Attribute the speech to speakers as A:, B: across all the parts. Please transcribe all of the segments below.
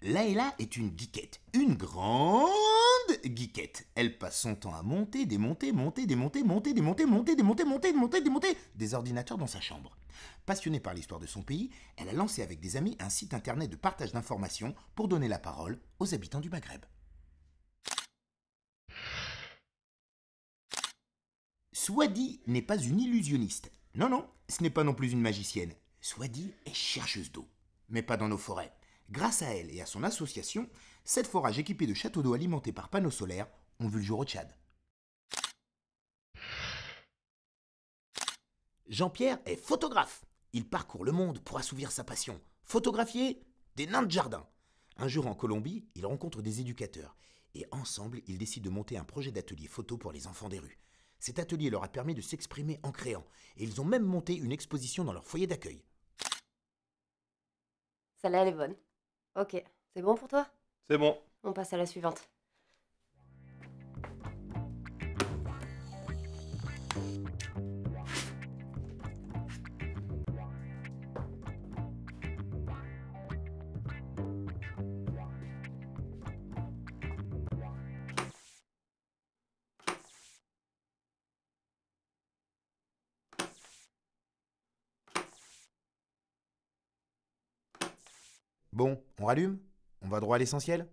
A: Layla est une geekette, une grande geekette. Elle passe son temps à monter, démonter, monter, démonter, monter, démonter, monter, démonter, monter, démonter, démonter des ordinateurs dans sa chambre. Passionnée par l'histoire de son pays, elle a lancé avec des amis un site internet de partage d'informations pour donner la parole aux habitants du Maghreb. Swadi n'est pas une illusionniste. Non, non, ce n'est pas non plus une magicienne. Swadi est chercheuse d'eau, mais pas dans nos forêts. Grâce à elle et à son association, sept forages équipés de châteaux d'eau alimentés par panneaux solaires ont vu le jour au Tchad. Jean-Pierre est photographe. Il parcourt le monde pour assouvir sa passion. Photographier des nains de jardin. Un jour en Colombie, il rencontre des éducateurs. Et ensemble, ils décident de monter un projet d'atelier photo pour les enfants des rues. Cet atelier leur a permis de s'exprimer en créant. Et ils ont même monté une exposition dans leur foyer d'accueil. Ça là elle est bonne. Ok, c'est bon pour toi C'est bon. On passe à la suivante. Bon, on rallume On va droit à l'essentiel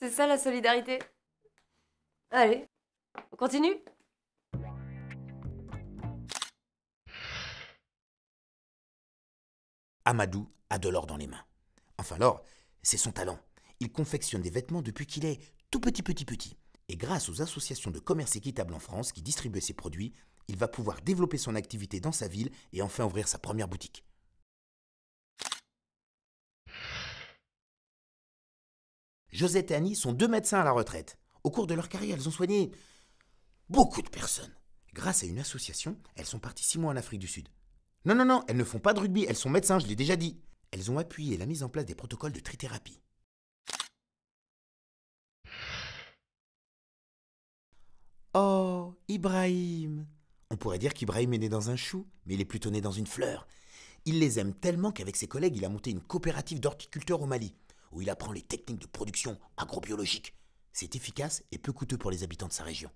A: C'est ça la solidarité. Allez, on continue Amadou a de l'or dans les mains. Enfin l'or, c'est son talent. Il confectionne des vêtements depuis qu'il est tout petit petit petit. Et grâce aux associations de commerce équitable en France qui distribuent ses produits, il va pouvoir développer son activité dans sa ville et enfin ouvrir sa première boutique. Josette et Annie sont deux médecins à la retraite. Au cours de leur carrière, elles ont soigné beaucoup de personnes. Grâce à une association, elles sont parties six mois en Afrique du Sud. Non, non, non, elles ne font pas de rugby, elles sont médecins, je l'ai déjà dit. Elles ont appuyé la mise en place des protocoles de trithérapie. Ibrahim. On pourrait dire qu'Ibrahim est né dans un chou, mais il est plutôt né dans une fleur. Il les aime tellement qu'avec ses collègues, il a monté une coopérative d'horticulteurs au Mali, où il apprend les techniques de production agrobiologique. C'est efficace et peu coûteux pour les habitants de sa région.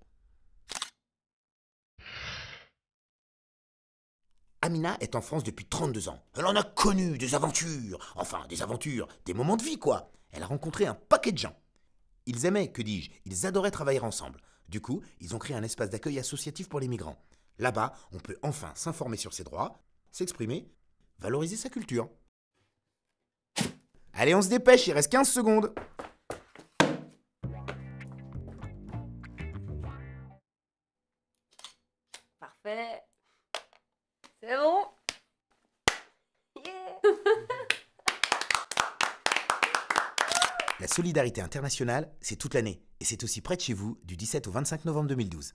A: Amina est en France depuis 32 ans. Elle en a connu des aventures, enfin des aventures, des moments de vie quoi. Elle a rencontré un paquet de gens. Ils aimaient, que dis-je, ils adoraient travailler ensemble. Du coup, ils ont créé un espace d'accueil associatif pour les migrants. Là-bas, on peut enfin s'informer sur ses droits, s'exprimer, valoriser sa culture. Allez, on se dépêche, il reste 15 secondes. Parfait. C'est bon. La solidarité internationale, c'est toute l'année, et c'est aussi près de chez vous du 17 au 25 novembre 2012.